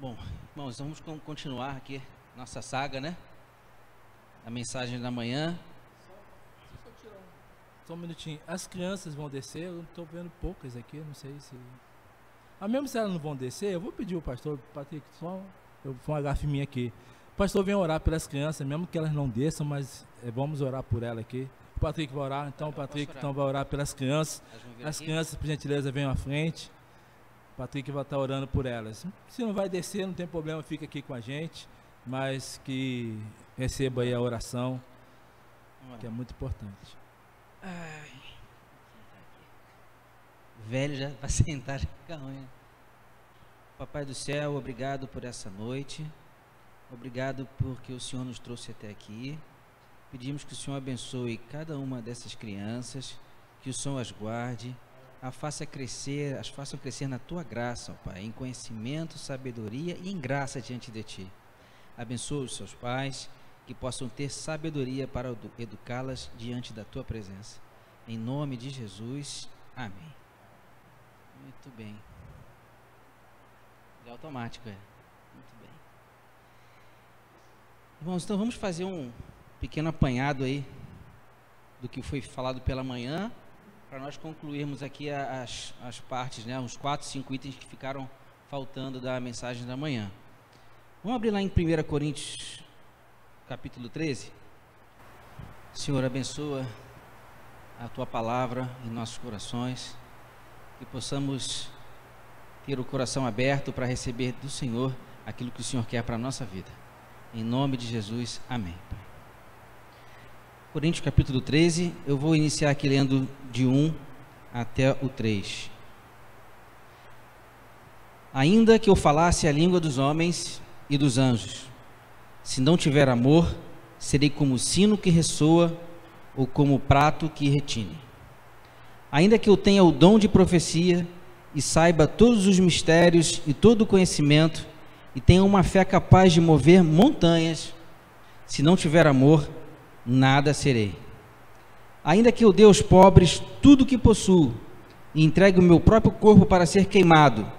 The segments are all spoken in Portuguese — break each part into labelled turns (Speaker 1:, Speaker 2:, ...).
Speaker 1: Bom, irmãos, vamos continuar aqui nossa saga, né? A mensagem da manhã. Só, só, tirar um, só um minutinho. As crianças vão descer, eu estou vendo poucas aqui, não sei se. Ah, mesmo se elas não vão descer, eu vou pedir o pastor, Patrick, só eu vou uma gafe minha aqui. O pastor vem orar pelas crianças, mesmo que elas não desçam, mas é, vamos orar por ela aqui. O Patrick vai orar, então o Patrick então, vai orar pelas crianças. As aqui? crianças, por gentileza, venham à frente. Patrick vai estar orando por elas. Se não vai descer, não tem problema, fica aqui com a gente, mas que receba aí a oração, que é muito importante. Ai. Velho já para sentar carronha. Papai do céu, obrigado por essa noite. Obrigado porque o Senhor nos trouxe até aqui. Pedimos que o Senhor abençoe cada uma dessas crianças, que o Senhor as guarde, a faça crescer, as façam crescer na tua graça, ó Pai, em conhecimento, sabedoria e em graça diante de ti. Abençoa os seus pais, que possam ter sabedoria para educá-las diante da tua presença. Em nome de Jesus, amém. Muito bem. É automático, é. Muito bem. Irmãos, então vamos fazer um pequeno apanhado aí do que foi falado pela manhã para nós concluirmos aqui as, as partes, né, uns 4, 5 itens que ficaram faltando da mensagem da manhã. Vamos abrir lá em 1 Coríntios, capítulo 13. Senhor, abençoa a tua palavra em nossos corações, que possamos ter o coração aberto para receber do Senhor aquilo que o Senhor quer para a nossa vida. Em nome de Jesus, amém. Coríntios capítulo 13, eu vou iniciar aqui lendo de 1 até o 3. Ainda que eu falasse a língua dos homens e dos anjos, se não tiver amor, serei como o sino que ressoa ou como o prato que retine. Ainda que eu tenha o dom de profecia e saiba todos os mistérios e todo o conhecimento, e tenha uma fé capaz de mover montanhas, se não tiver amor, nada serei. Ainda que eu dê aos pobres tudo o que possuo e entregue o meu próprio corpo para ser queimado,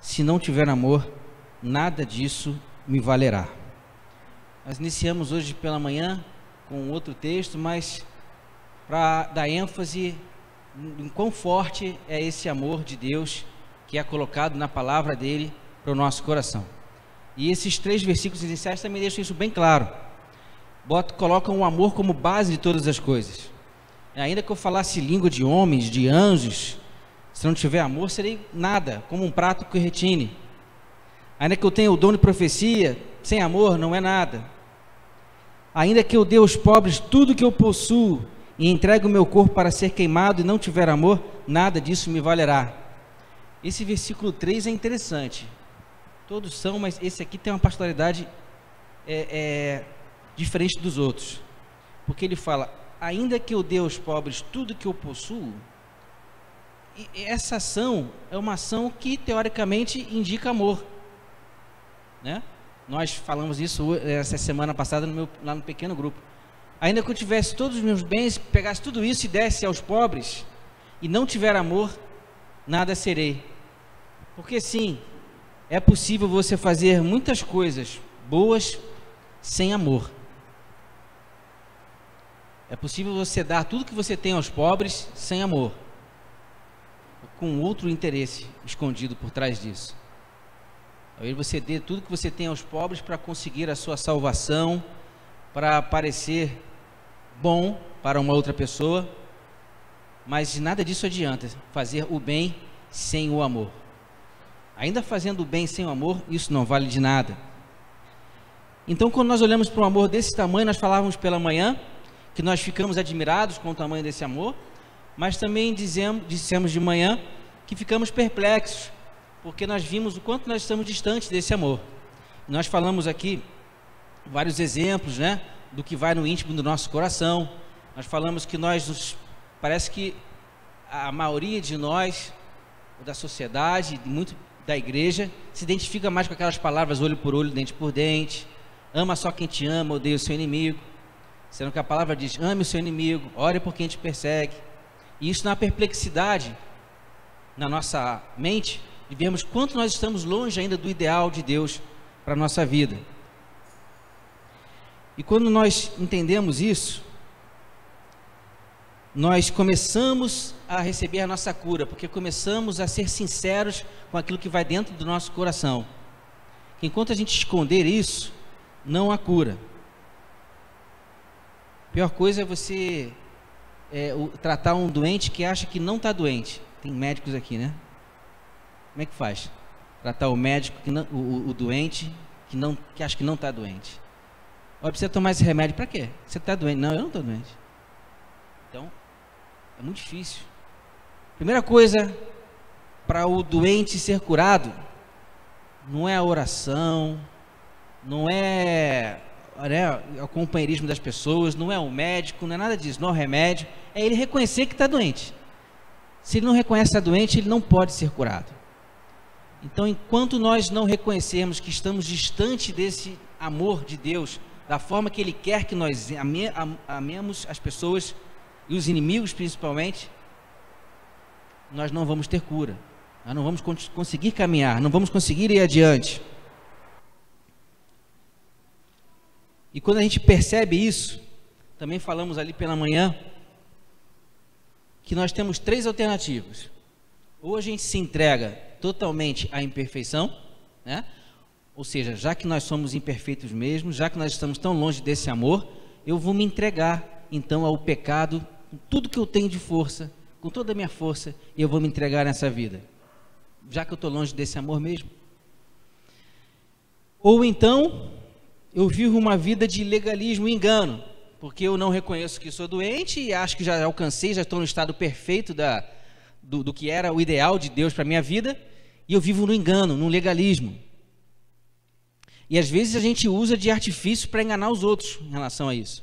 Speaker 1: se não tiver amor, nada disso me valerá. Nós iniciamos hoje pela manhã com outro texto, mas para dar ênfase em quão forte é esse amor de Deus que é colocado na palavra dele para o nosso coração. E esses três versículos iniciais também deixam isso bem claro. Bota, colocam o amor como base de todas as coisas. Ainda que eu falasse língua de homens, de anjos, se não tiver amor, serei nada, como um prato que retine. Ainda que eu tenha o dom de profecia, sem amor não é nada. Ainda que eu dê aos pobres tudo que eu possuo e entregue o meu corpo para ser queimado e não tiver amor, nada disso me valerá. Esse versículo 3 é interessante. Todos são, mas esse aqui tem uma particularidade é, é diferente dos outros. Porque ele fala: ainda que eu dê aos pobres tudo que eu possuo, essa ação é uma ação que teoricamente indica amor. Né? Nós falamos isso eh, essa semana passada no meu, lá no pequeno grupo. Ainda que eu tivesse todos os meus bens, pegasse tudo isso e desse aos pobres, e não tiver amor, nada serei. Porque sim, é possível você fazer muitas coisas boas sem amor. É possível você dar tudo que você tem aos pobres sem amor, com outro interesse escondido por trás disso. Talvez você dê tudo que você tem aos pobres para conseguir a sua salvação, para parecer bom para uma outra pessoa, mas nada disso adianta fazer o bem sem o amor. Ainda fazendo o bem sem o amor, isso não vale de nada. Então, quando nós olhamos para um amor desse tamanho, nós falávamos pela manhã que nós ficamos admirados com o tamanho desse amor, mas também dizemos, dissemos de manhã que ficamos perplexos, porque nós vimos o quanto nós estamos distantes desse amor. Nós falamos aqui vários exemplos, né, do que vai no íntimo do nosso coração. Nós falamos que nós nos parece que a maioria de nós da sociedade, muito da igreja, se identifica mais com aquelas palavras olho por olho, dente por dente, ama só quem te ama, odeia o seu inimigo. Sendo que a palavra diz: ame o seu inimigo, ore por quem te persegue. E isso na perplexidade, na nossa mente, de vermos quanto nós estamos longe ainda do ideal de Deus para a nossa vida. E quando nós entendemos isso, nós começamos a receber a nossa cura, porque começamos a ser sinceros com aquilo que vai dentro do nosso coração. Enquanto a gente esconder isso, não há cura. Pior coisa é você é, o, tratar um doente que acha que não está doente. Tem médicos aqui, né? Como é que faz? Tratar o médico, que não, o, o doente que, não, que acha que não está doente. Olha, precisa tomar esse remédio para quê? Você está doente? Não, eu não estou doente. Então, é muito difícil. Primeira coisa para o doente ser curado não é a oração, não é né, o companheirismo das pessoas, não é o um médico, não é nada disso, não é o um remédio, é ele reconhecer que está doente. Se ele não reconhece a tá doente, ele não pode ser curado. Então, enquanto nós não reconhecermos que estamos distante desse amor de Deus, da forma que Ele quer que nós ame, amemos as pessoas e os inimigos principalmente, nós não vamos ter cura, nós não vamos conseguir caminhar, não vamos conseguir ir adiante. E quando a gente percebe isso, também falamos ali pela manhã, que nós temos três alternativas. Ou a gente se entrega totalmente à imperfeição, né? Ou seja, já que nós somos imperfeitos mesmo, já que nós estamos tão longe desse amor, eu vou me entregar então ao pecado, com tudo que eu tenho de força, com toda a minha força, e eu vou me entregar nessa vida, já que eu estou longe desse amor mesmo. Ou então, eu vivo uma vida de legalismo e engano, porque eu não reconheço que sou doente e acho que já alcancei, já estou no estado perfeito da, do, do que era o ideal de Deus para a minha vida, e eu vivo no engano, no legalismo. E às vezes a gente usa de artifício para enganar os outros em relação a isso.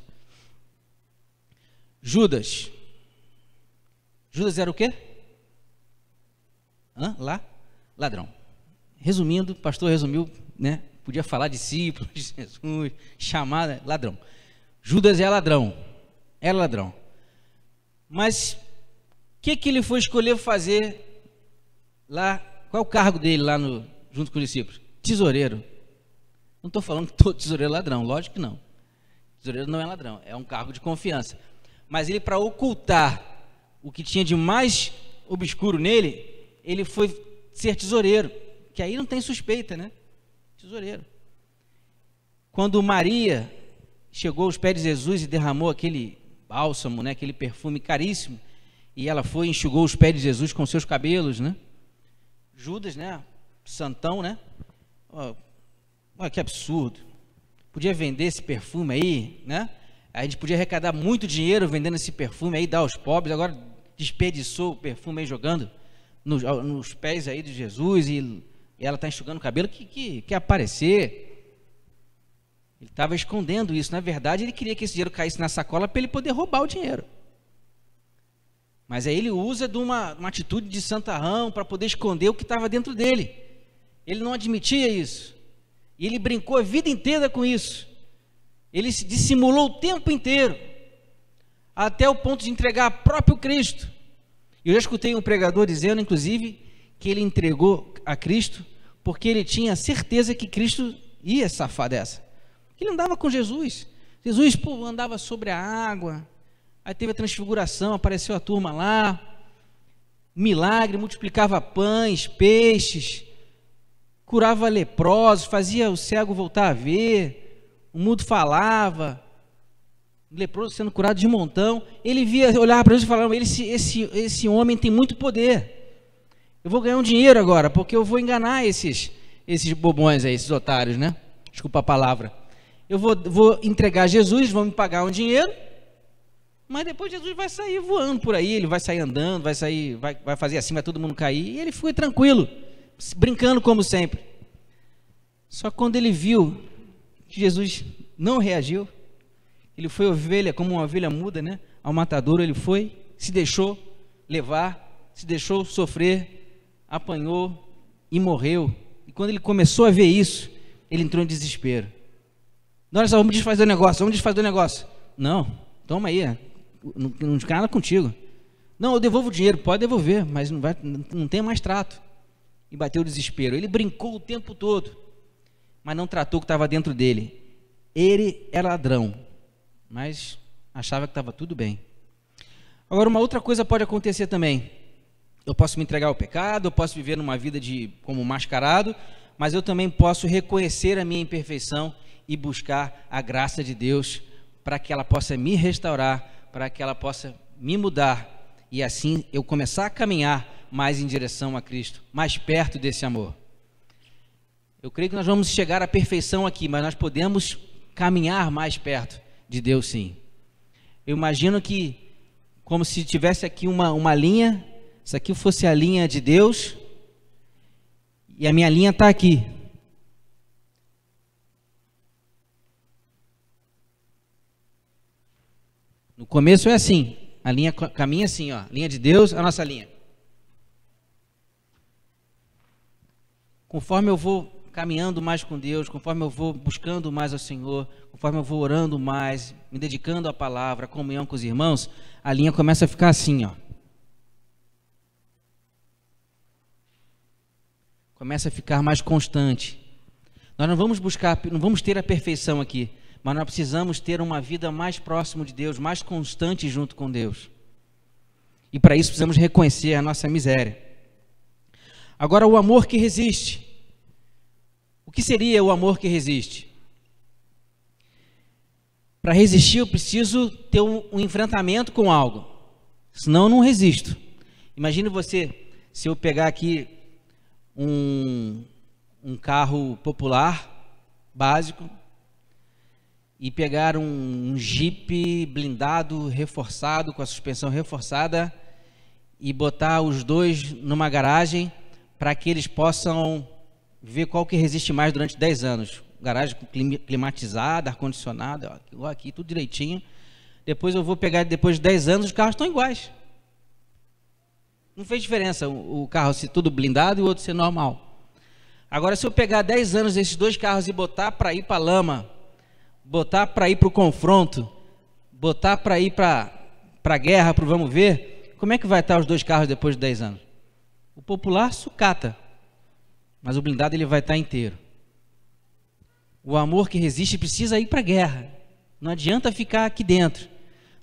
Speaker 1: Judas. Judas era o quê? Hã? Lá? Ladrão. Resumindo, o pastor resumiu, né? podia falar discípulo de Jesus, chamada ladrão. Judas é ladrão, é ladrão. Mas o que, que ele foi escolher fazer lá? Qual é o cargo dele lá no, junto com os discípulos? Tesoureiro. Não estou falando que todo tesoureiro é ladrão, lógico que não. Tesoureiro não é ladrão, é um cargo de confiança. Mas ele, para ocultar o que tinha de mais obscuro nele, ele foi ser tesoureiro, que aí não tem suspeita, né? tesoureiro. Quando Maria chegou aos pés de Jesus e derramou aquele bálsamo, né, aquele perfume caríssimo, e ela foi e enxugou os pés de Jesus com seus cabelos, né? Judas, né? Santão, né? Olha que absurdo. Podia vender esse perfume aí, né? A gente podia arrecadar muito dinheiro vendendo esse perfume aí, dar aos pobres. Agora desperdiçou o perfume aí jogando nos, nos pés aí de Jesus e e ela está enxugando o cabelo, que quer que aparecer. Ele estava escondendo isso. Na verdade, ele queria que esse dinheiro caísse na sacola para ele poder roubar o dinheiro. Mas aí ele usa de uma, uma atitude de santarrão para poder esconder o que estava dentro dele. Ele não admitia isso. E ele brincou a vida inteira com isso. Ele se dissimulou o tempo inteiro, até o ponto de entregar a próprio Cristo. Eu já escutei um pregador dizendo, inclusive, que ele entregou a Cristo, porque ele tinha certeza que Cristo ia safar dessa. Ele andava com Jesus. Jesus pô, andava sobre a água. Aí teve a transfiguração, apareceu a turma lá. Milagre, multiplicava pães, peixes, curava leprosos, fazia o cego voltar a ver. O mudo falava. Leproso sendo curado de montão. Ele via, olhava para Jesus e falava: esse, esse, esse homem tem muito poder. Eu vou ganhar um dinheiro agora, porque eu vou enganar esses, esses bobões aí, esses otários, né? Desculpa a palavra. Eu vou, vou entregar Jesus, vão me pagar um dinheiro, mas depois Jesus vai sair voando por aí, ele vai sair andando, vai sair, vai, vai fazer assim, vai todo mundo cair, e ele foi tranquilo, brincando como sempre. Só quando ele viu que Jesus não reagiu, ele foi ovelha, como uma ovelha muda, né? Ao matadouro ele foi, se deixou levar, se deixou sofrer, apanhou e morreu. E quando ele começou a ver isso, ele entrou em desespero. Nós vamos desfazer o negócio, vamos desfazer o negócio. Não, toma aí, não, não nada contigo. Não, eu devolvo o dinheiro, pode devolver, mas não, vai, não tem mais trato. E bateu o desespero. Ele brincou o tempo todo, mas não tratou o que estava dentro dele. Ele era é ladrão, mas achava que estava tudo bem. Agora, uma outra coisa pode acontecer também. Eu posso me entregar ao pecado, eu posso viver numa vida de como mascarado, mas eu também posso reconhecer a minha imperfeição e buscar a graça de Deus para que ela possa me restaurar, para que ela possa me mudar e assim eu começar a caminhar mais em direção a Cristo, mais perto desse amor. Eu creio que nós vamos chegar à perfeição aqui, mas nós podemos caminhar mais perto de Deus, sim. Eu imagino que, como se tivesse aqui uma, uma linha isso aqui fosse a linha de Deus e a minha linha está aqui. No começo é assim, a linha caminha assim, ó, linha de Deus, a nossa linha. Conforme eu vou caminhando mais com Deus, conforme eu vou buscando mais ao Senhor, conforme eu vou orando mais, me dedicando à palavra, à comunhão com os irmãos, a linha começa a ficar assim, ó. começa a ficar mais constante. Nós não vamos buscar, não vamos ter a perfeição aqui, mas nós precisamos ter uma vida mais próximo de Deus, mais constante junto com Deus. E para isso precisamos reconhecer a nossa miséria. Agora, o amor que resiste. O que seria o amor que resiste? Para resistir, eu preciso ter um, um, enfrentamento com algo, senão eu não resisto. Imagine você, se eu pegar aqui um, um carro popular, básico, e pegar um, um Jeep blindado, reforçado, com a suspensão reforçada, e botar os dois numa garagem para que eles possam ver qual que resiste mais durante 10 anos. Garagem climatizada, ar-condicionado, aqui tudo direitinho. Depois eu vou pegar, depois de 10 anos, os carros estão iguais. Não fez diferença o carro ser tudo blindado e o outro ser normal. Agora, se eu pegar 10 anos desses dois carros e botar para ir para a lama, botar para ir para o confronto, botar para ir para a guerra, para o vamos ver, como é que vai estar os dois carros depois de 10 anos? O popular sucata, mas o blindado ele vai estar inteiro. O amor que resiste precisa ir para a guerra. Não adianta ficar aqui dentro.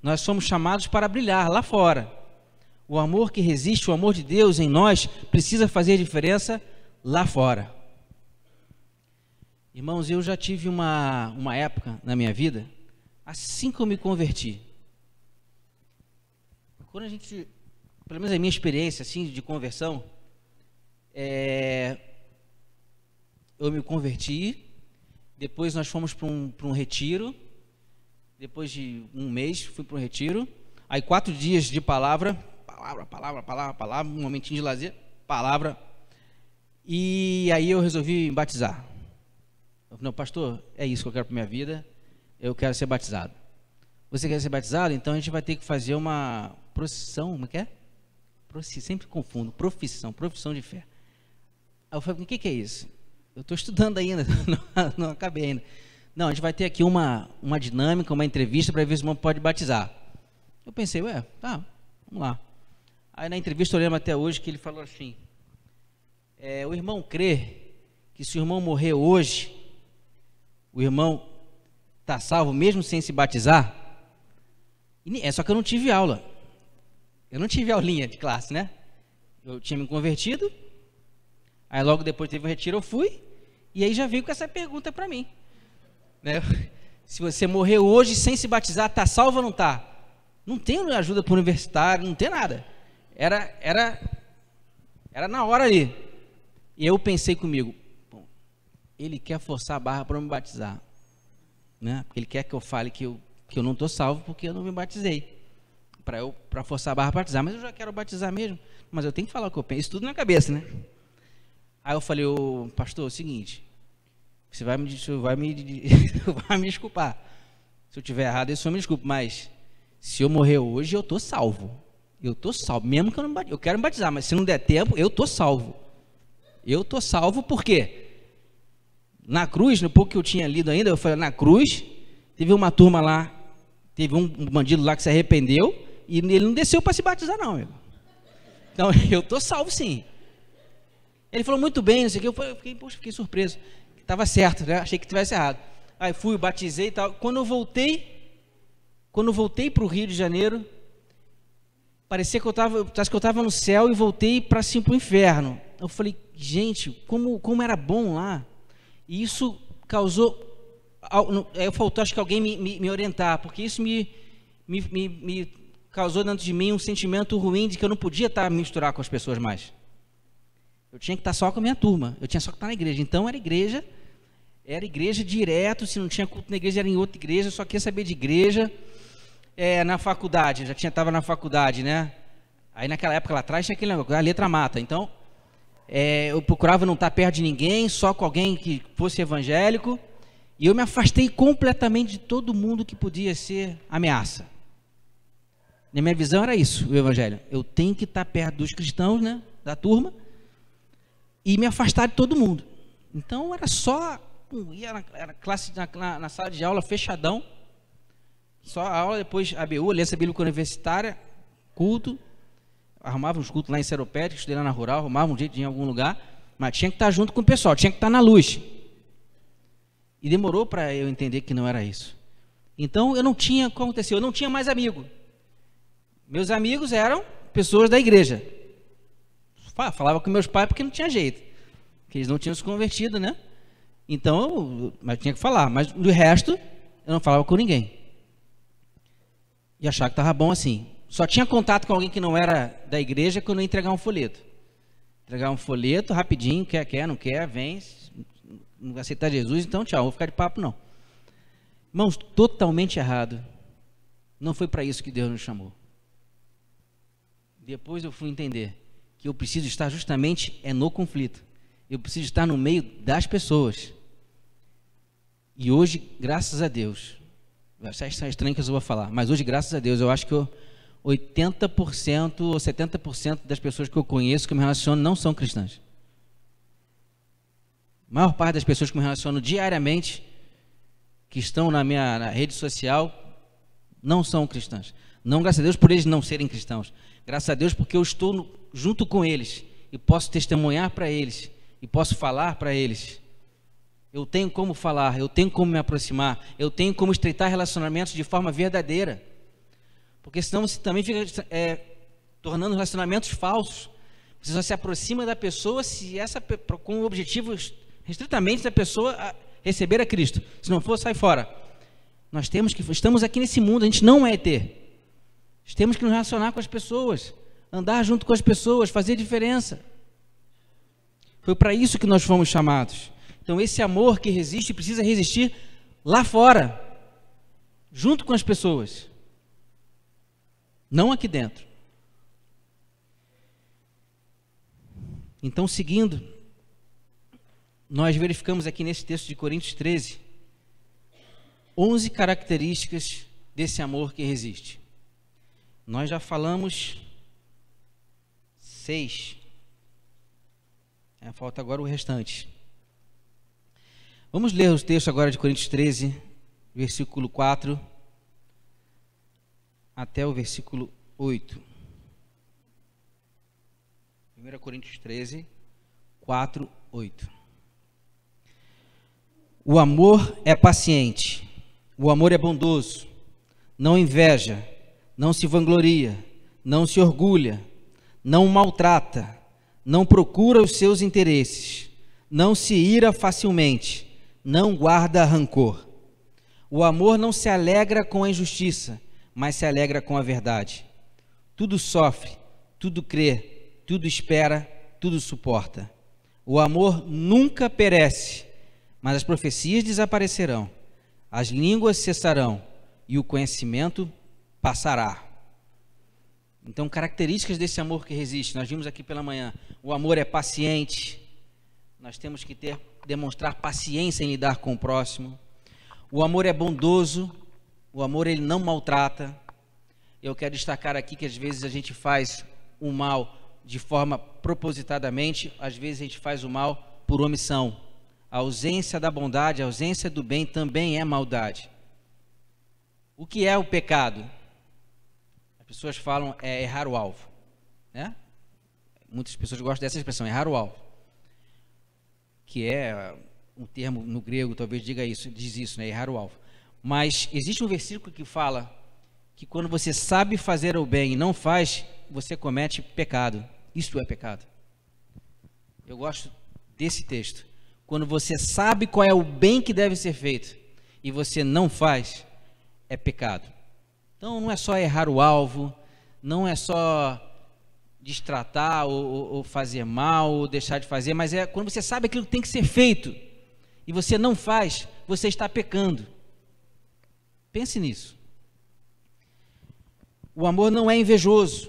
Speaker 1: Nós somos chamados para brilhar lá fora. O amor que resiste, o amor de Deus em nós, precisa fazer diferença lá fora. Irmãos, eu já tive uma, uma época na minha vida, assim que eu me converti. Quando a gente, pelo menos a minha experiência assim de conversão, é, eu me converti, depois nós fomos para um, um retiro, depois de um mês fui para um retiro, aí quatro dias de palavra, palavra, palavra, palavra, palavra, um momentinho de lazer, palavra. E aí eu resolvi batizar. Eu falei, não, pastor, é isso que eu quero para minha vida, eu quero ser batizado. Você quer ser batizado? Então a gente vai ter que fazer uma procissão, como é que é? sempre confundo, profissão, profissão de fé. Aí eu falei, o que, que é isso? Eu estou estudando ainda, não, não acabei ainda. Não, a gente vai ter aqui uma, uma dinâmica, uma entrevista para ver se o irmão pode batizar. Eu pensei, ué, tá, vamos lá. Aí na entrevista eu lembro até hoje que ele falou assim: é, o irmão crê que se o irmão morrer hoje, o irmão está salvo mesmo sem se batizar? É só que eu não tive aula. Eu não tive aulinha de classe, né? Eu tinha me convertido, aí logo depois teve um retiro, eu fui, e aí já veio com essa pergunta para mim. Né? Se você morrer hoje sem se batizar, está salvo ou não está? Não tem ajuda para universitário, não tem nada. Era, era, era na hora ali. E eu pensei comigo, ele quer forçar a barra para me batizar. Né? Porque ele quer que eu fale que eu, que eu não estou salvo porque eu não me batizei. Para eu para forçar a barra para batizar, mas eu já quero batizar mesmo. Mas eu tenho que falar o que eu penso. Isso tudo na cabeça, né? Aí eu falei, ô, pastor, é o seguinte, você vai me, você vai me, vai me desculpar. Se eu tiver errado, eu só me desculpo, mas se eu morrer hoje, eu estou salvo eu estou salvo. Mesmo que eu não batize, eu quero me batizar, mas se não der tempo, eu estou salvo. Eu estou salvo por quê? Na cruz, no pouco que eu tinha lido ainda, eu falei, na cruz, teve uma turma lá, teve um bandido lá que se arrependeu e ele não desceu para se batizar, não. Então, eu estou salvo sim. Ele falou muito bem, não sei o que. Eu fiquei, poxa, fiquei surpreso. Estava certo, né? Achei que tivesse errado. Aí fui, batizei e tal. Quando eu voltei, quando eu voltei para o Rio de Janeiro, Parecia que eu estava, parece que eu estava no céu e voltei para assim para o inferno. Eu falei, gente, como, como era bom lá. E isso causou, eu é, faltou acho que alguém me, me, me orientar, porque isso me, me, me, me causou dentro de mim um sentimento ruim de que eu não podia estar tá, misturar com as pessoas mais. Eu tinha que estar tá só com a minha turma, eu tinha só que estar tá na igreja. Então era igreja, era igreja direto, se não tinha culto na igreja, era em outra igreja, só queria saber de igreja é, na faculdade, já tinha estava na faculdade, né? Aí naquela época lá atrás tinha aquele negócio, a letra mata. Então, é, eu procurava não estar tá perto de ninguém, só com alguém que fosse evangélico. E eu me afastei completamente de todo mundo que podia ser ameaça. Na minha visão era isso, o evangelho. Eu tenho que estar tá perto dos cristãos, né, da turma, e me afastar de todo mundo. Então era só, ia na, era classe na, na, na sala de aula fechadão, só a aula, depois a ABU, Aliança Bíblica Universitária, culto. Arrumava uns cultos lá em Seropédica, estudei lá na Rural, arrumava um jeito de ir em algum lugar. Mas tinha que estar tá junto com o pessoal, tinha que estar tá na luz. E demorou para eu entender que não era isso. Então eu não tinha, como aconteceu? Eu não tinha mais amigo. Meus amigos eram pessoas da igreja. Falava com meus pais porque não tinha jeito. Porque eles não tinham se convertido, né? Então, eu, mas tinha que falar. Mas do resto, eu não falava com ninguém e achar que estava bom assim. Só tinha contato com alguém que não era da igreja quando ia entregar um folheto. Entregar um folheto rapidinho, quer, quer, não quer, vem, não vai aceitar Jesus, então tchau, vou ficar de papo não. Irmãos, totalmente errado. Não foi para isso que Deus nos chamou. Depois eu fui entender que eu preciso estar justamente é no conflito. Eu preciso estar no meio das pessoas. E hoje, graças a Deus, achar estranho que eu vou falar, mas hoje, graças a Deus, eu acho que eu, 80% ou 70% das pessoas que eu conheço, que eu me relaciono, não são cristãs. A maior parte das pessoas que eu me relaciono diariamente, que estão na minha na rede social, não são cristãs. Não, graças a Deus, por eles não serem cristãos. Graças a Deus, porque eu estou no, junto com eles e posso testemunhar para eles e posso falar para eles eu tenho como falar, eu tenho como me aproximar, eu tenho como estreitar relacionamentos de forma verdadeira. Porque senão você também fica é, tornando relacionamentos falsos. Você só se aproxima da pessoa se essa com o objetivo restritamente da pessoa a receber a Cristo. Se não for, sai fora. Nós temos que estamos aqui nesse mundo, a gente não é ET. Temos que nos relacionar com as pessoas, andar junto com as pessoas, fazer diferença. Foi para isso que nós fomos chamados. Então, esse amor que resiste precisa resistir lá fora, junto com as pessoas, não aqui dentro. Então, seguindo, nós verificamos aqui nesse texto de Coríntios 13 11 características desse amor que resiste. Nós já falamos seis. É, falta agora o restante. Vamos ler os textos agora de Coríntios 13, versículo 4 até o versículo 8. 1 Coríntios 13, 4, 8. O amor é paciente, o amor é bondoso, não inveja, não se vangloria, não se orgulha, não maltrata, não procura os seus interesses, não se ira facilmente não guarda rancor. O amor não se alegra com a injustiça, mas se alegra com a verdade. Tudo sofre, tudo crê, tudo espera, tudo suporta. O amor nunca perece, mas as profecias desaparecerão, as línguas cessarão e o conhecimento passará. Então, características desse amor que resiste, nós vimos aqui pela manhã. O amor é paciente. Nós temos que ter demonstrar paciência em lidar com o próximo. O amor é bondoso, o amor ele não maltrata. Eu quero destacar aqui que às vezes a gente faz o mal de forma propositadamente, às vezes a gente faz o mal por omissão. A ausência da bondade, a ausência do bem também é maldade. O que é o pecado? As pessoas falam é errar o alvo, né? Muitas pessoas gostam dessa expressão, errar o alvo que é um termo no grego, talvez diga isso, diz isso, né? Errar o alvo. Mas existe um versículo que fala que quando você sabe fazer o bem e não faz, você comete pecado. isto é pecado. Eu gosto desse texto. Quando você sabe qual é o bem que deve ser feito e você não faz, é pecado. Então não é só errar o alvo, não é só destratar ou, ou, ou fazer mal, ou deixar de fazer, mas é quando você sabe aquilo que tem que ser feito e você não faz, você está pecando. Pense nisso. O amor não é invejoso.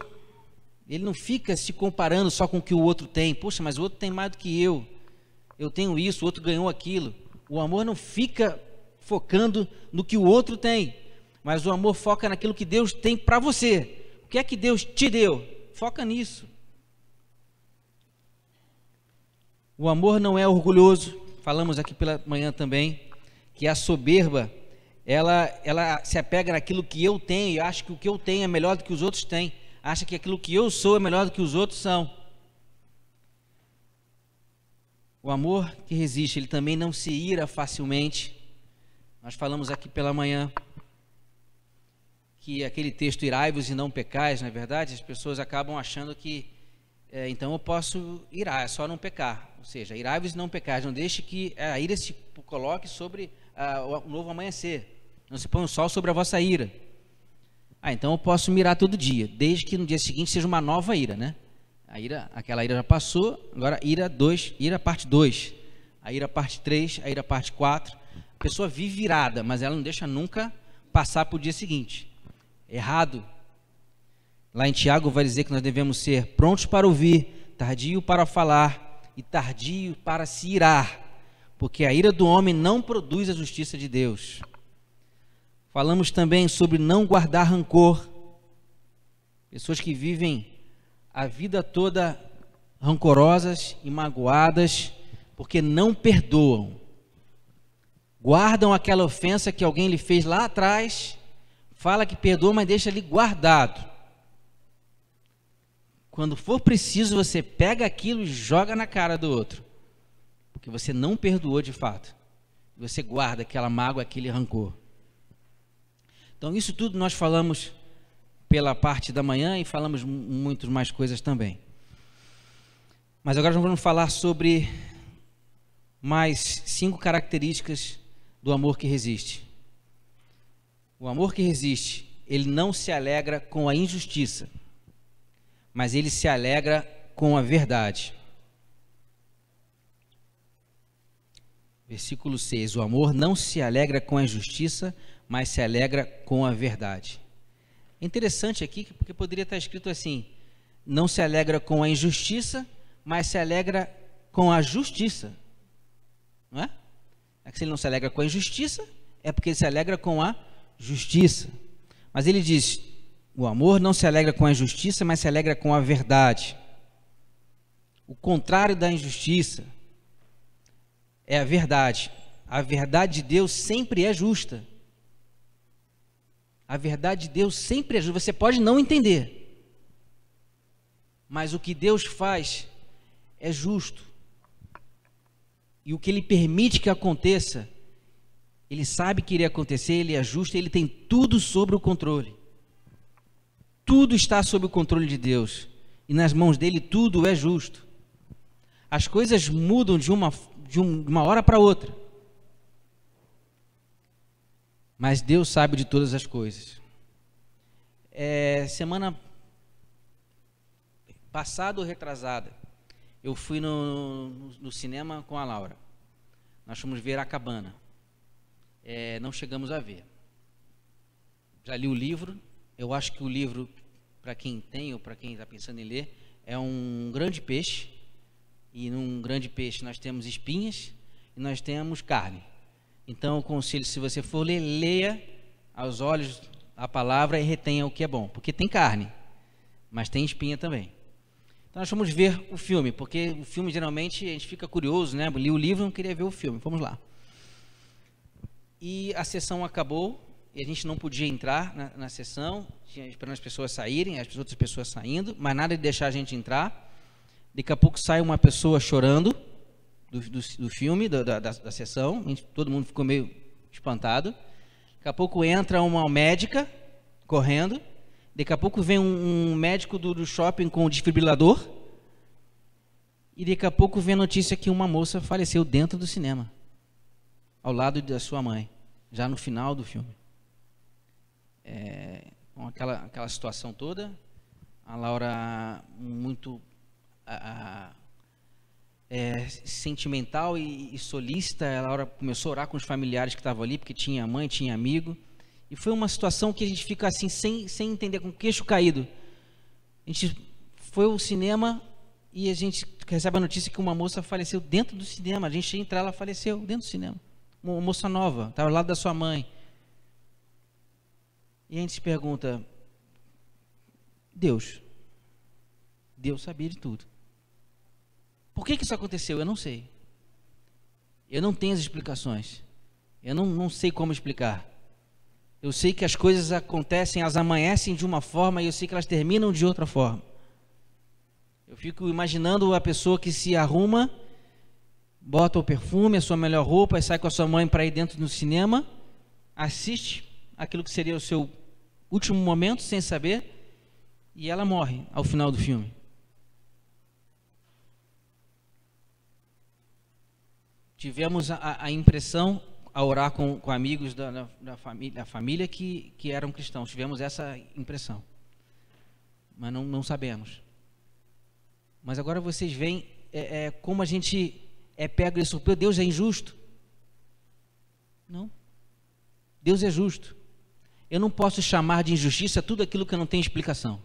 Speaker 1: Ele não fica se comparando só com o que o outro tem. Poxa, mas o outro tem mais do que eu. Eu tenho isso, o outro ganhou aquilo. O amor não fica focando no que o outro tem, mas o amor foca naquilo que Deus tem para você. O que é que Deus te deu? Foca nisso. O amor não é orgulhoso. Falamos aqui pela manhã também que a soberba ela, ela se apega naquilo que eu tenho e acha que o que eu tenho é melhor do que os outros têm. Acha que aquilo que eu sou é melhor do que os outros são. O amor que resiste, ele também não se ira facilmente. Nós falamos aqui pela manhã que aquele texto irai-vos e não pecais, não é verdade? As pessoas acabam achando que é, então eu posso irar, é só não pecar. Ou seja, irai-vos e não pecais, não deixe que a ira se coloque sobre a, ah, o novo amanhecer. Não se põe o sol sobre a vossa ira. Ah, então eu posso mirar todo dia, desde que no dia seguinte seja uma nova ira, né? A ira, aquela ira já passou, agora ira 2, ira parte 2, a ira parte 3, a ira parte 4. A pessoa vive virada, mas ela não deixa nunca passar para o dia seguinte. Errado. Lá em Tiago vai dizer que nós devemos ser prontos para ouvir, tardio para falar e tardio para se irar, porque a ira do homem não produz a justiça de Deus. Falamos também sobre não guardar rancor. Pessoas que vivem a vida toda rancorosas e magoadas porque não perdoam. Guardam aquela ofensa que alguém lhe fez lá atrás Fala que perdoa, mas deixa ali guardado. Quando for preciso, você pega aquilo e joga na cara do outro. Porque você não perdoou de fato. Você guarda aquela mágoa, aquele rancor. Então, isso tudo nós falamos pela parte da manhã e falamos muitas mais coisas também. Mas agora nós vamos falar sobre mais cinco características do amor que resiste. O amor que resiste, ele não se alegra com a injustiça, mas ele se alegra com a verdade. Versículo 6: O amor não se alegra com a injustiça, mas se alegra com a verdade. É interessante aqui, porque poderia estar escrito assim: Não se alegra com a injustiça, mas se alegra com a justiça. Não é? é que se ele não se alegra com a injustiça, é porque ele se alegra com a justiça. Mas ele diz: o amor não se alegra com a injustiça, mas se alegra com a verdade. O contrário da injustiça é a verdade. A verdade de Deus sempre é justa. A verdade de Deus sempre é justa. Você pode não entender, mas o que Deus faz é justo. E o que Ele permite que aconteça ele sabe que iria acontecer, ele é justo, ele tem tudo sobre o controle. Tudo está sob o controle de Deus. E nas mãos dele tudo é justo. As coisas mudam de uma, de uma hora para outra. Mas Deus sabe de todas as coisas. É, semana passada ou retrasada, eu fui no, no, no cinema com a Laura. Nós fomos ver a cabana é, não chegamos a ver. Já li o livro, eu acho que o livro, para quem tem ou para quem está pensando em ler, é um grande peixe, e num grande peixe nós temos espinhas e nós temos carne. Então, o conselho, se você for ler, leia aos olhos a palavra e retenha o que é bom, porque tem carne, mas tem espinha também. Então, nós vamos ver o filme, porque o filme geralmente a gente fica curioso, né? Li o livro e não queria ver o filme. Vamos lá e a sessão acabou e a gente não podia entrar na, na sessão, tinha esperando as pessoas saírem, as outras pessoas saindo, mas nada de deixar a gente entrar. Daqui a pouco sai uma pessoa chorando do, do, do filme, da, da, da sessão, gente, todo mundo ficou meio espantado. Daqui a pouco entra uma médica correndo, daqui a pouco vem um, um médico do, do shopping com o desfibrilador, e daqui a pouco vem a notícia que uma moça faleceu dentro do cinema ao lado da sua mãe, já no final do filme. É, com aquela, aquela situação toda, a Laura muito a, a, é, sentimental e, e solícita, a Laura começou a orar com os familiares que estavam ali, porque tinha mãe, tinha amigo, e foi uma situação que a gente fica assim, sem, sem entender, com o queixo caído. A gente foi ao cinema e a gente recebe a notícia que uma moça faleceu dentro do cinema. A gente entra e ela faleceu dentro do cinema uma moça nova, estava tá ao lado da sua mãe. E a gente se pergunta: Deus, Deus sabia de tudo. Por que, que isso aconteceu? Eu não sei. Eu não tenho as explicações. Eu não, não sei como explicar. Eu sei que as coisas acontecem, elas amanhecem de uma forma e eu sei que elas terminam de outra forma. Eu fico imaginando a pessoa que se arruma bota o perfume, a sua melhor roupa, e sai com a sua mãe para ir dentro do cinema, assiste aquilo que seria o seu último momento sem saber, e ela morre ao final do filme. Tivemos a, a impressão, a orar com, com amigos da, da, da, família, da família que, que eram cristãos, tivemos essa impressão. Mas não, não sabemos. Mas agora vocês veem é, é, como a gente é pego de surpresa, Deus é injusto? Não. Deus é justo. Eu não posso chamar de injustiça tudo aquilo que não tem explicação.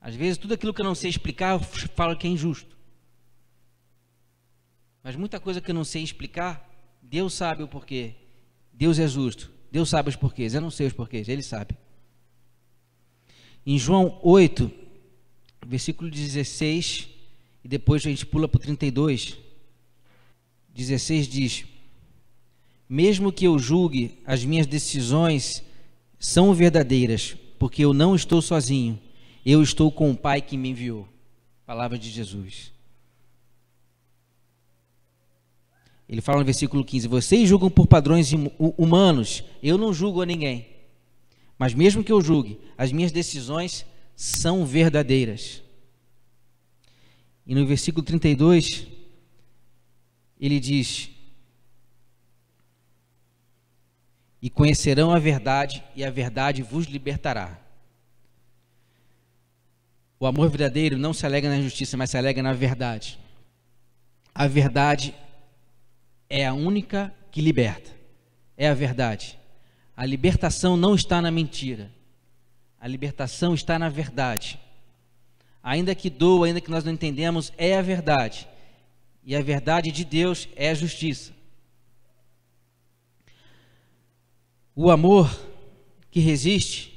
Speaker 1: Às vezes, tudo aquilo que eu não sei explicar, eu falo que é injusto. Mas muita coisa que eu não sei explicar, Deus sabe o porquê. Deus é justo. Deus sabe os porquês. Eu não sei os porquês, Ele sabe. Em João 8, versículo 16 e depois a gente pula para o 32. 16 diz: Mesmo que eu julgue, as minhas decisões são verdadeiras, porque eu não estou sozinho, eu estou com o Pai que me enviou. Palavra de Jesus. Ele fala no versículo 15: Vocês julgam por padrões humanos, eu não julgo a ninguém. Mas mesmo que eu julgue, as minhas decisões são verdadeiras. E no versículo 32, ele diz: E conhecerão a verdade, e a verdade vos libertará. O amor verdadeiro não se alega na justiça, mas se alega na verdade. A verdade é a única que liberta. É a verdade. A libertação não está na mentira. A libertação está na verdade ainda que doa, ainda que nós não entendemos, é a verdade. E a verdade de Deus é a justiça. O amor que resiste,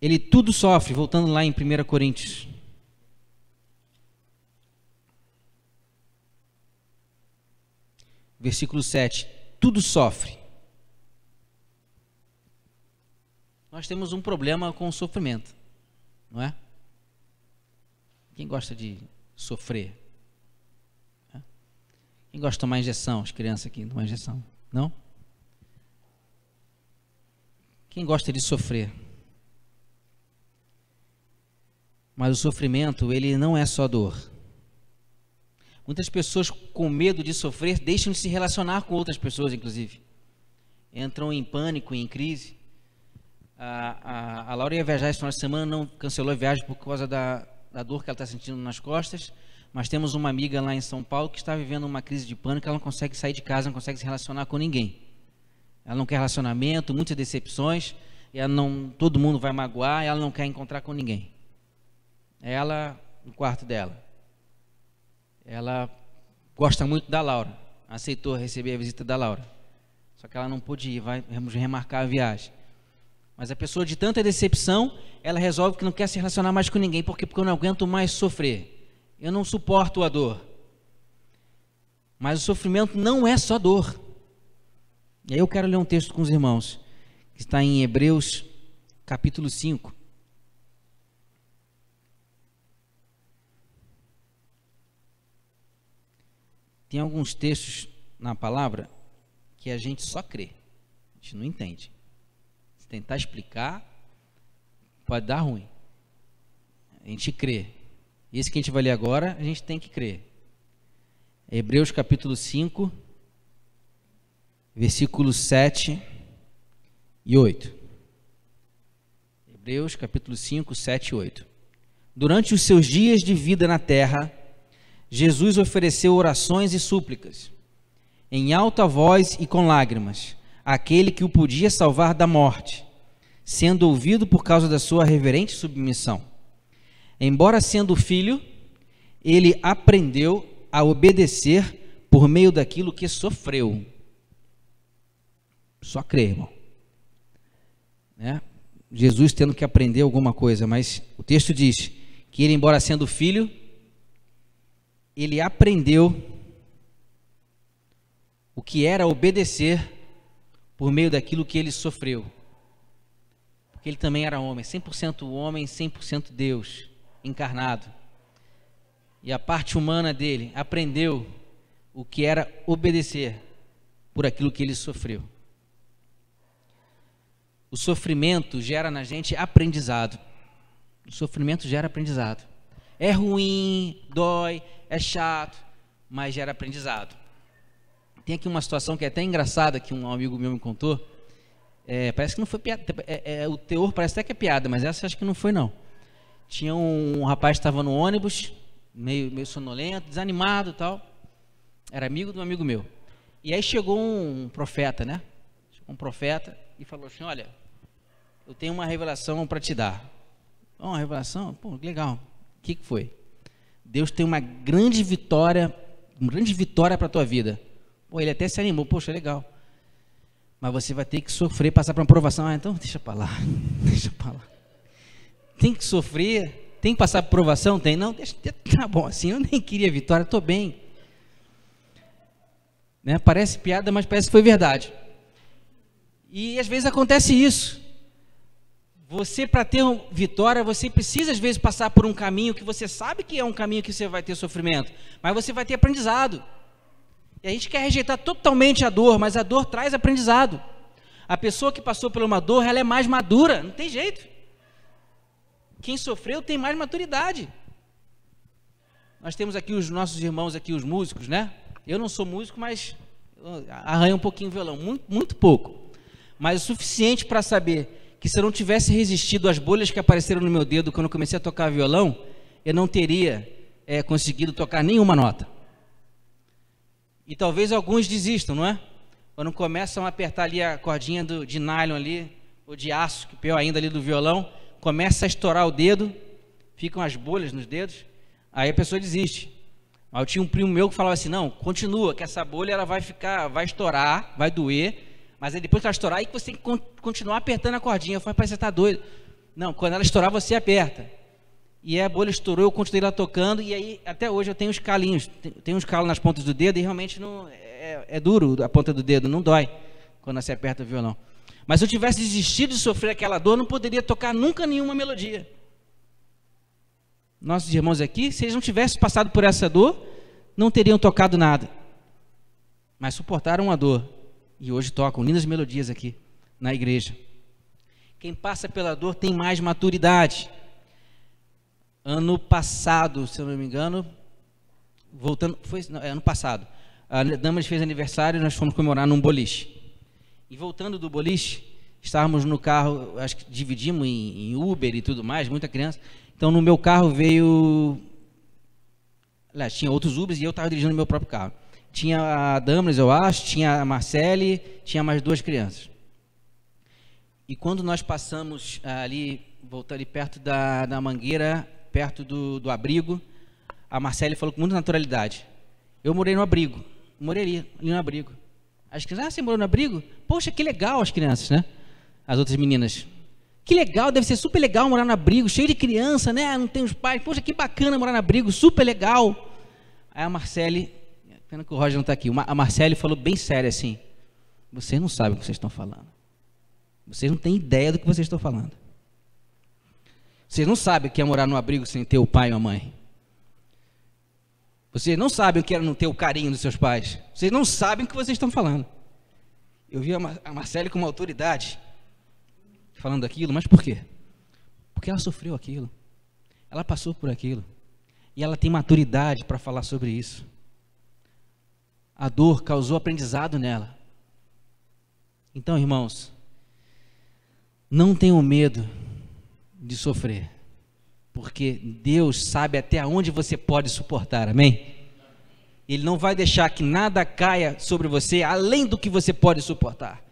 Speaker 1: ele tudo sofre, voltando lá em 1 Coríntios. Versículo 7. Tudo sofre. Nós temos um problema com o sofrimento. Não é? Quem gosta de sofrer? É? Quem gosta de tomar injeção? As crianças aqui uma injeção, não? Quem gosta de sofrer? Mas o sofrimento, ele não é só dor. Muitas pessoas com medo de sofrer deixam de se relacionar com outras pessoas, inclusive. Entram em pânico, em crise. A, a, a Laura ia viajar esse final de semana, não cancelou a viagem por causa da, da dor que ela está sentindo nas costas. Mas temos uma amiga lá em São Paulo que está vivendo uma crise de pânico, ela não consegue sair de casa, não consegue se relacionar com ninguém. Ela não quer relacionamento, muitas decepções, ela não, todo mundo vai magoar, ela não quer encontrar com ninguém. Ela, no quarto dela. Ela gosta muito da Laura, aceitou receber a visita da Laura. Só que ela não pôde ir, vai, vamos remarcar a viagem. Mas a pessoa de tanta decepção, ela resolve que não quer se relacionar mais com ninguém, porque, porque eu não aguento mais sofrer. Eu não suporto a dor. Mas o sofrimento não é só dor. E aí eu quero ler um texto com os irmãos, que está em Hebreus capítulo 5. Tem alguns textos na palavra que a gente só crê, a gente não entende tentar explicar, pode dar ruim. A gente crê. Isso que a gente vai ler agora, a gente tem que crer. Hebreus capítulo 5, versículos 7 e 8. Hebreus capítulo 5, 7 e 8. Durante os seus dias de vida na terra, Jesus ofereceu orações e súplicas, em alta voz e com lágrimas aquele que o podia salvar da morte, sendo ouvido por causa da sua reverente submissão. Embora sendo filho, ele aprendeu a obedecer por meio daquilo que sofreu. Só crer, irmão. Né? Jesus tendo que aprender alguma coisa, mas o texto diz que ele, embora sendo filho, ele aprendeu o que era obedecer por meio daquilo que ele sofreu. Porque ele também era homem, 100% homem, 100% Deus encarnado. E a parte humana dele aprendeu o que era obedecer por aquilo que ele sofreu. O sofrimento gera na gente aprendizado. O sofrimento gera aprendizado. É ruim, dói, é chato, mas gera aprendizado. Tem aqui uma situação que é até engraçada que um amigo meu me contou. É, parece que não foi piada. É, é, o teor parece até que é piada, mas essa acho que não foi, não. Tinha um, rapaz que estava no ônibus, meio, meio sonolento, desanimado tal. Era amigo de um amigo meu. E aí chegou um, um profeta, né? Chegou um profeta e falou assim: Olha, eu tenho uma revelação para te dar. Oh, uma revelação? Pô, legal. O que, que foi? Deus tem uma grande vitória, uma grande vitória para a tua vida. Pô, ele até se animou, poxa, legal. Mas você vai ter que sofrer, passar para uma provação. Ah, então deixa para lá, deixa para lá. Tem que sofrer, tem que passar por provação? Tem, não, deixa, tá bom assim, eu nem queria vitória, estou bem. Né? Parece piada, mas parece que foi verdade. E às vezes acontece isso. Você, para ter vitória, você precisa, às vezes, passar por um caminho que você sabe que é um caminho que você vai ter sofrimento, mas você vai ter aprendizado. E a gente quer rejeitar totalmente a dor, mas a dor traz aprendizado. A pessoa que passou por uma dor, ela é mais madura, não tem jeito. Quem sofreu tem mais maturidade. Nós temos aqui os nossos irmãos aqui, os músicos, né? Eu não sou músico, mas arranho um pouquinho o violão, muito, muito pouco. Mas o suficiente para saber que se eu não tivesse resistido às bolhas que apareceram no meu dedo quando eu comecei a tocar violão, eu não teria é, conseguido tocar nenhuma nota. E talvez alguns desistam, não é? Quando começam a apertar ali a cordinha do, de nylon ali, ou de aço, que pior ainda ali do violão, começa a estourar o dedo, ficam as bolhas nos dedos, aí a pessoa desiste. Mas eu tinha um primo meu que falava assim: não, continua, que essa bolha ela vai ficar, vai estourar, vai doer, mas aí depois que ela estourar, aí você tem que continuar apertando a cordinha. Eu falei, pai, você está doido. Não, quando ela estourar, você aperta. E a bolha estourou, eu continuei lá tocando, e aí até hoje eu tenho os calinhos, tenho uns calos nas pontas do dedo, e realmente não é, é duro a ponta do dedo, não dói quando você aperta o violão. Mas se eu tivesse desistido de sofrer aquela dor, não poderia tocar nunca nenhuma melodia. Nossos irmãos aqui, se eles não tivessem passado por essa dor, não teriam tocado nada. Mas suportaram a dor. E hoje tocam lindas melodias aqui na igreja. Quem passa pela dor tem mais maturidade ano passado, se eu não me engano, voltando, foi não, é, ano passado, a Damas fez aniversário e nós fomos comemorar num boliche. E voltando do boliche, estávamos no carro, acho que dividimos em, em Uber e tudo mais, muita criança. Então no meu carro veio, aliás, tinha outros Ubers e eu estava dirigindo meu próprio carro. Tinha a Damres, eu acho, tinha a Marcele, tinha mais duas crianças. E quando nós passamos ah, ali, voltando ali perto da, da Mangueira, perto do, do abrigo. A Marcele falou com muita naturalidade. Eu morei no abrigo. Morei ali, ali no abrigo. As crianças, ah, você morou no abrigo? Poxa, que legal as crianças, né? As outras meninas. Que legal, deve ser super legal morar no abrigo, cheio de criança, né? Não tem os pais. Poxa, que bacana morar no abrigo, super legal. Aí a Marcele, pena que o Roger não está aqui, a Marcele falou bem sério assim: Vocês não sabem o que vocês estão falando. Vocês não têm ideia do que vocês estão falando. Vocês não sabem o que é morar num abrigo sem ter o pai e a mãe. Vocês não sabem o que é não ter o carinho dos seus pais. Vocês não sabem o que vocês estão falando. Eu vi a, Mar a Marcele com uma autoridade falando aquilo, mas por quê? Porque ela sofreu aquilo. Ela passou por aquilo. E ela tem maturidade para falar sobre isso. A dor causou aprendizado nela. Então, irmãos, não tenham medo de sofrer. Porque Deus sabe até onde você pode suportar, amém? Ele não vai deixar que nada caia sobre você além do que você pode suportar.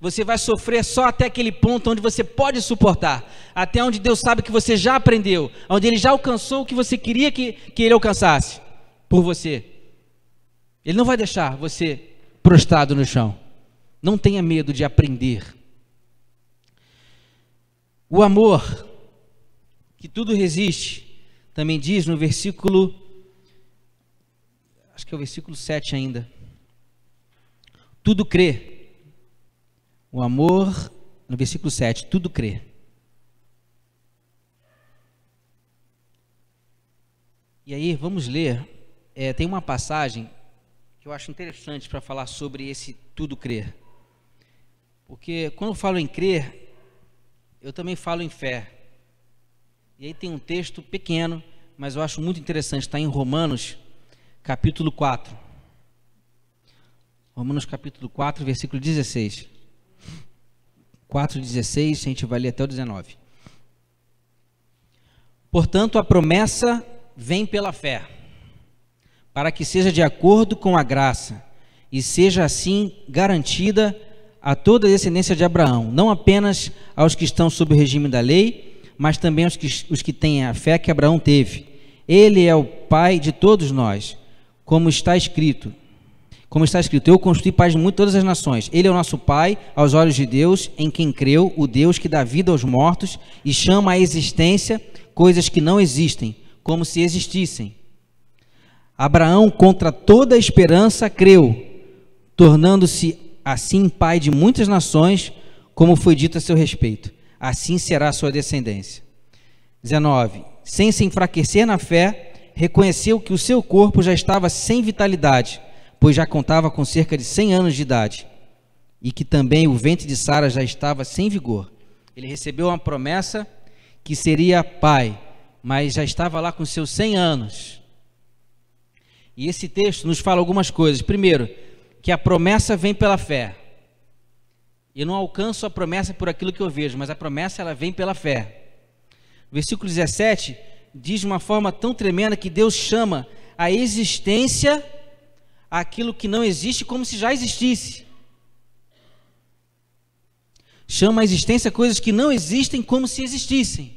Speaker 1: Você vai sofrer só até aquele ponto onde você pode suportar, até onde Deus sabe que você já aprendeu, onde Ele já alcançou o que você queria que, que Ele alcançasse por você. Ele não vai deixar você prostrado no chão. Não tenha medo de aprender. O amor que tudo resiste, também diz no versículo, acho que é o versículo 7 ainda. Tudo crê. O amor, no versículo 7, tudo crê. E aí, vamos ler. É, tem uma passagem que eu acho interessante para falar sobre esse tudo crer. Porque quando eu falo em crer, eu também falo em fé. E aí tem um texto pequeno, mas eu acho muito interessante, está em Romanos, capítulo 4. Romanos capítulo 4, versículo 16. 4, 16, a gente vai ler até o 19. Portanto, a promessa vem pela fé, para que seja de acordo com a graça, e seja assim garantida a toda a descendência de Abraão, não apenas aos que estão sob o regime da lei, mas também os que, os que têm a fé que Abraão teve. Ele é o pai de todos nós, como está escrito. Como está escrito, eu construí paz em todas as nações. Ele é o nosso Pai, aos olhos de Deus, em quem creu, o Deus que dá vida aos mortos e chama à existência coisas que não existem, como se existissem. Abraão, contra toda a esperança, creu, tornando-se assim pai de muitas nações, como foi dito a seu respeito assim será a sua descendência. 19. Sem se enfraquecer na fé, reconheceu que o seu corpo já estava sem vitalidade, pois já contava com cerca de 100 anos de idade, e que também o ventre de Sara já estava sem vigor. Ele recebeu uma promessa que seria pai, mas já estava lá com seus 100 anos. E esse texto nos fala algumas coisas. Primeiro, que a promessa vem pela fé. Eu não alcanço a promessa por aquilo que eu vejo, mas a promessa ela vem pela fé. Versículo 17 diz de uma forma tão tremenda que Deus chama a existência aquilo que não existe como se já existisse. Chama a existência coisas que não existem como se existissem.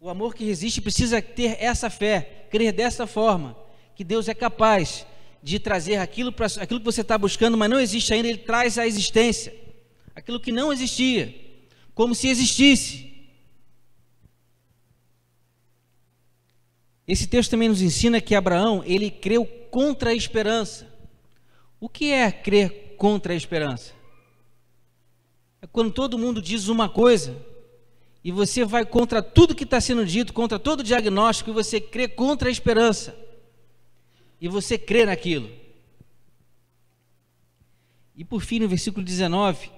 Speaker 1: O amor que resiste precisa ter essa fé, crer dessa forma, que Deus é capaz de trazer aquilo para aquilo que você está buscando, mas não existe ainda, ele traz à existência aquilo que não existia, como se existisse. Esse texto também nos ensina que Abraão, ele creu contra a esperança. O que é crer contra a esperança? É quando todo mundo diz uma coisa e você vai contra tudo que está sendo dito, contra todo o diagnóstico e você crê contra a esperança e você crê naquilo. E por fim, no versículo 19,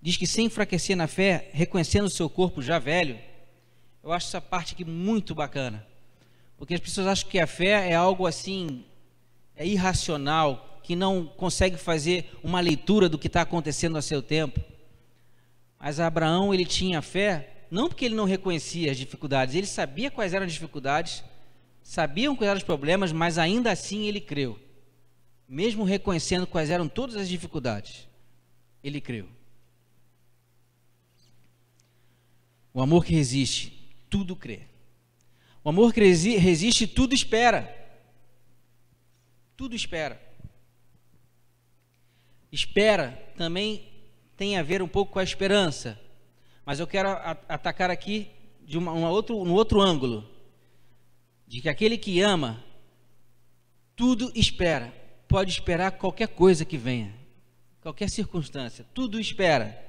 Speaker 1: diz que sem enfraquecer na fé, reconhecendo o seu corpo já velho, eu acho essa parte aqui muito bacana. Porque as pessoas acham que a fé é algo assim, é irracional, que não consegue fazer uma leitura do que está acontecendo a seu tempo. Mas Abraão, ele tinha fé, não porque ele não reconhecia as dificuldades, ele sabia quais eram as dificuldades, sabiam quais eram os problemas, mas ainda assim ele creu. Mesmo reconhecendo quais eram todas as dificuldades, ele creu. O amor que resiste, tudo crê. O amor que resiste, tudo espera. Tudo espera. Espera também tem a ver um pouco com a esperança. Mas eu quero atacar aqui de uma, uma outro, um outro ângulo de que aquele que ama, tudo espera, pode esperar qualquer coisa que venha, qualquer circunstância, tudo espera.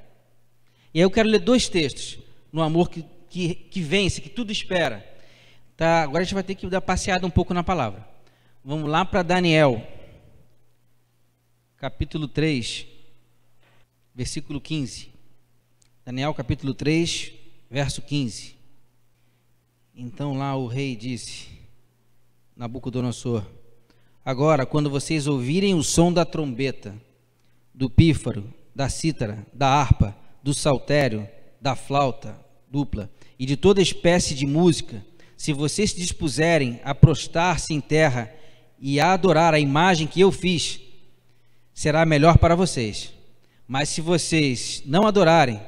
Speaker 1: E aí eu quero ler dois textos no amor que, que, que vence, que tudo espera. Tá, agora a gente vai ter que dar passeada um pouco na palavra. Vamos lá para Daniel, capítulo 3, versículo 15. Daniel, capítulo 3, verso 15. Então lá o rei disse, Nabucodonosor: Agora, quando vocês ouvirem o som da trombeta, do pífaro, da cítara, da harpa, do saltério, da flauta dupla e de toda espécie de música, se vocês se dispuserem a prostrar-se em terra e a adorar a imagem que eu fiz, será melhor para vocês. Mas se vocês não adorarem,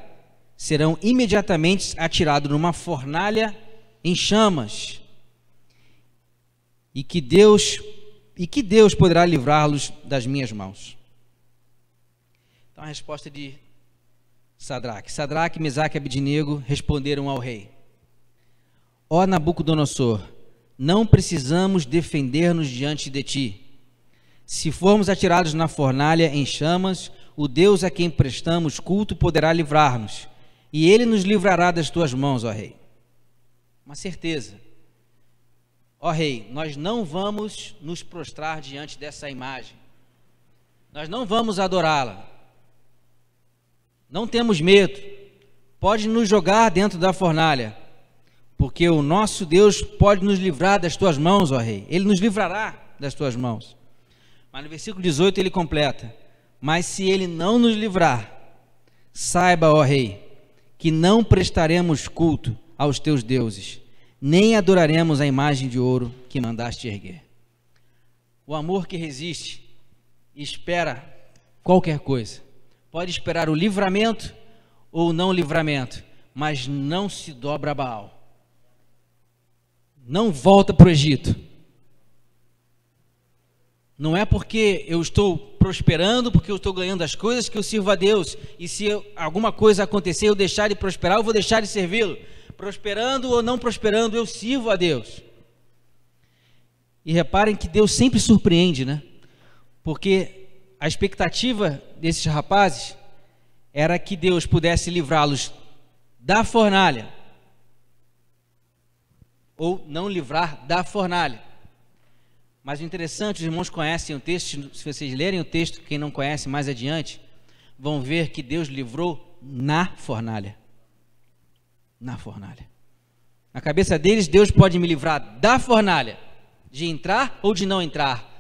Speaker 1: serão imediatamente atirados numa fornalha em chamas. E que Deus e que Deus poderá livrá-los das minhas mãos. Então a resposta de Sadraque, Sadraque, Mesaque e Abidinego responderam ao rei: Ó Nabucodonosor, não precisamos defender-nos diante de ti. Se formos atirados na fornalha em chamas, o Deus a quem prestamos culto poderá livrar-nos, e ele nos livrará das tuas mãos, ó Rei uma certeza. Ó rei, nós não vamos nos prostrar diante dessa imagem. Nós não vamos adorá-la. Não temos medo. Pode nos jogar dentro da fornalha, porque o nosso Deus pode nos livrar das tuas mãos, ó rei. Ele nos livrará das tuas mãos. Mas no versículo 18 ele completa: Mas se ele não nos livrar, saiba, ó rei, que não prestaremos culto aos teus deuses, nem adoraremos a imagem de ouro que mandaste erguer. O amor que resiste espera qualquer coisa. Pode esperar o livramento ou não livramento, mas não se dobra a Baal. Não volta para o Egito. Não é porque eu estou prosperando, porque eu estou ganhando as coisas que eu sirvo a Deus. E se eu, alguma coisa acontecer, eu deixar de prosperar, eu vou deixar de servi-lo prosperando ou não prosperando, eu sirvo a Deus. E reparem que Deus sempre surpreende, né? Porque a expectativa desses rapazes era que Deus pudesse livrá-los da fornalha ou não livrar da fornalha. Mas o interessante, os irmãos conhecem o texto, se vocês lerem o texto, quem não conhece mais adiante, vão ver que Deus livrou na fornalha na fornalha. Na cabeça deles, Deus pode me livrar da fornalha, de entrar ou de não entrar.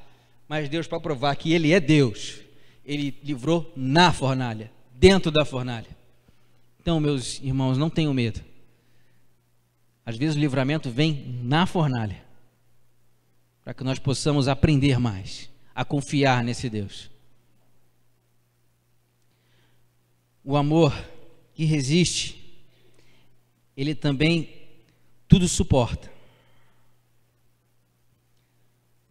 Speaker 1: Mas Deus, para provar que Ele é Deus, Ele livrou na fornalha, dentro da fornalha. Então, meus irmãos, não tenham medo. Às vezes o livramento vem na fornalha, para que nós possamos aprender mais a confiar nesse Deus. O amor que resiste ele também tudo suporta.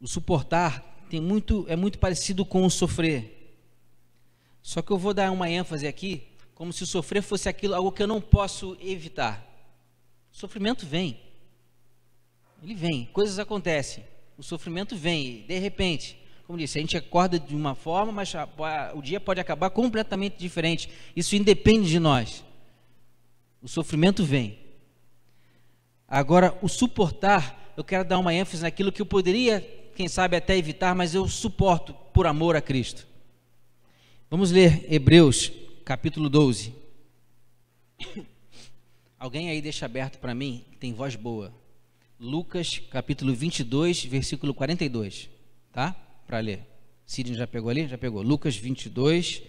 Speaker 1: O suportar tem muito, é muito parecido com o sofrer. Só que eu vou dar uma ênfase aqui, como se o sofrer fosse aquilo, algo que eu não posso evitar. O sofrimento vem. Ele vem, coisas acontecem. O sofrimento vem, de repente. Como disse, a gente acorda de uma forma, mas o dia pode acabar completamente diferente. Isso independe de nós. O sofrimento vem. Agora, o suportar, eu quero dar uma ênfase naquilo que eu poderia, quem sabe, até evitar, mas eu suporto por amor a Cristo. Vamos ler Hebreus, capítulo 12. Alguém aí deixa aberto para mim, tem voz boa. Lucas, capítulo 22, versículo 42, tá? Para ler. Sidney já pegou ali? Já pegou. Lucas 22,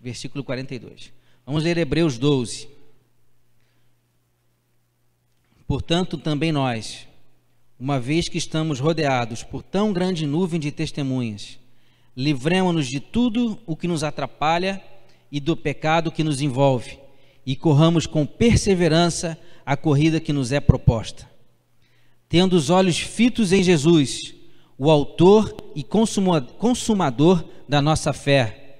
Speaker 1: versículo 42. Vamos ler Hebreus 12. Portanto, também nós, uma vez que estamos rodeados por tão grande nuvem de testemunhas, livremos-nos de tudo o que nos atrapalha e do pecado que nos envolve, e corramos com perseverança a corrida que nos é proposta. Tendo os olhos fitos em Jesus, o Autor e Consumador da nossa fé,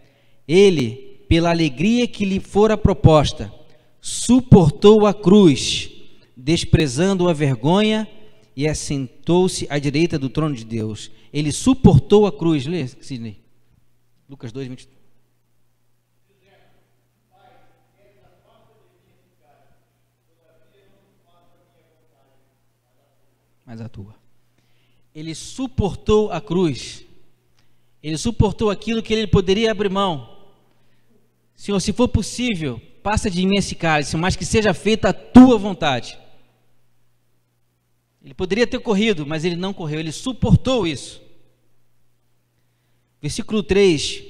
Speaker 1: ele, pela alegria que lhe fora proposta, suportou a cruz desprezando a vergonha, e assentou-se à direita do trono de Deus. Ele suportou a cruz. Lê, Sidney. Lucas 2, 23. mas a tua. Ele suportou a cruz. Ele suportou aquilo que ele poderia abrir mão. Senhor, se for possível, passa de mim esse cálice, mas que seja feita a tua vontade. Ele poderia ter corrido, mas ele não correu, ele suportou isso. Versículo 3: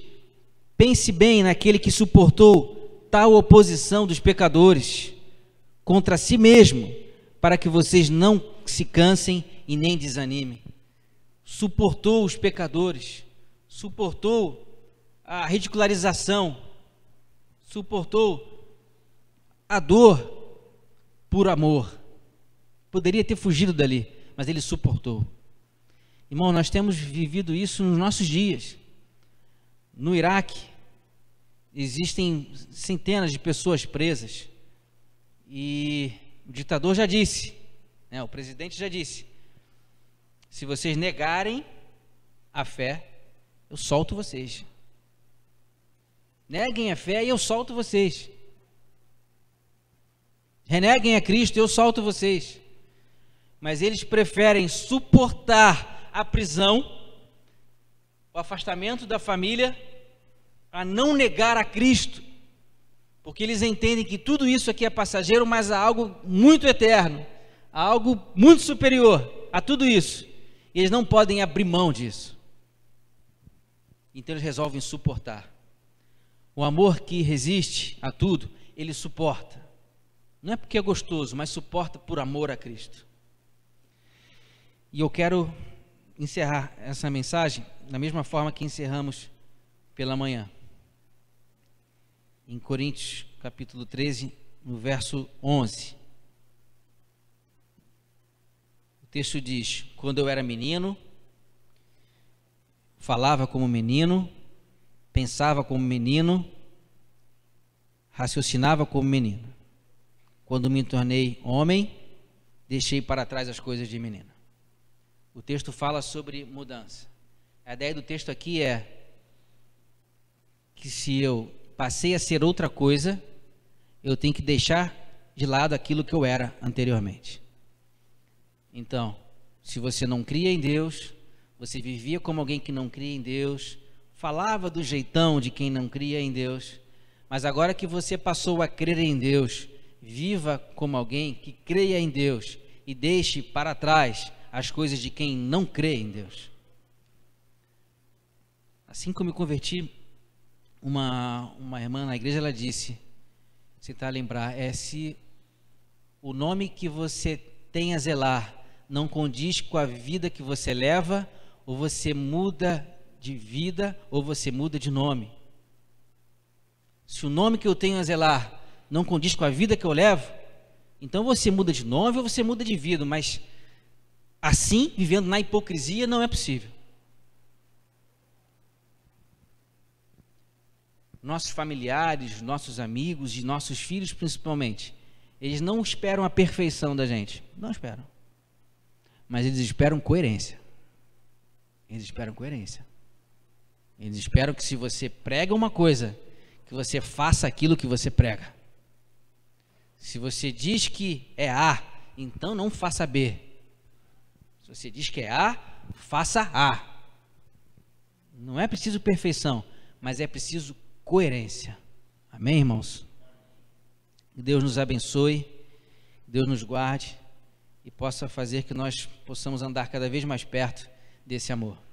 Speaker 1: Pense bem naquele que suportou tal oposição dos pecadores contra si mesmo, para que vocês não se cansem e nem desanimem. Suportou os pecadores, suportou a ridicularização, suportou a dor por amor. Poderia ter fugido dali, mas ele suportou. Irmão, nós temos vivido isso nos nossos dias. No Iraque, existem centenas de pessoas presas. E o ditador já disse, né, o presidente já disse: se vocês negarem a fé, eu solto vocês. Neguem a fé e eu solto vocês. Reneguem a Cristo e eu solto vocês mas eles preferem suportar a prisão, o afastamento da família, a não negar a Cristo, porque eles entendem que tudo isso aqui é passageiro, mas há algo muito eterno, há algo muito superior a tudo isso, e eles não podem abrir mão disso. Então eles resolvem suportar. O amor que resiste a tudo, ele suporta. Não é porque é gostoso, mas suporta por amor a Cristo. E eu quero encerrar essa mensagem da mesma forma que encerramos pela manhã. Em Coríntios, capítulo 13, no verso 11. O texto diz: Quando eu era menino, falava como menino, pensava como menino, raciocinava como menino. Quando me tornei homem, deixei para trás as coisas de menino. O texto fala sobre mudança. A ideia do texto aqui é que se eu passei a ser outra coisa, eu tenho que deixar de lado aquilo que eu era anteriormente. Então, se você não cria em Deus, você vivia como alguém que não cria em Deus, falava do jeitão de quem não cria em Deus, mas agora que você passou a crer em Deus, viva como alguém que creia em Deus e deixe para trás as coisas de quem não crê em Deus. Assim como eu me converti, uma, uma irmã na igreja ela disse, você está a lembrar, é se o nome que você tem a zelar não condiz com a vida que você leva, ou você muda de vida, ou você muda de nome. Se o nome que eu tenho a zelar não condiz com a vida que eu levo, então você muda de nome ou você muda de vida, mas Assim, vivendo na hipocrisia, não é possível. Nossos familiares, nossos amigos e nossos filhos, principalmente, eles não esperam a perfeição da gente. Não esperam. Mas eles esperam coerência. Eles esperam coerência. Eles esperam que se você prega uma coisa, que você faça aquilo que você prega. Se você diz que é A, então não faça B. Se você diz que é A, faça A. Não é preciso perfeição, mas é preciso coerência. Amém, irmãos? Que Deus nos abençoe, que Deus nos guarde e possa fazer que nós possamos andar cada vez mais perto desse amor.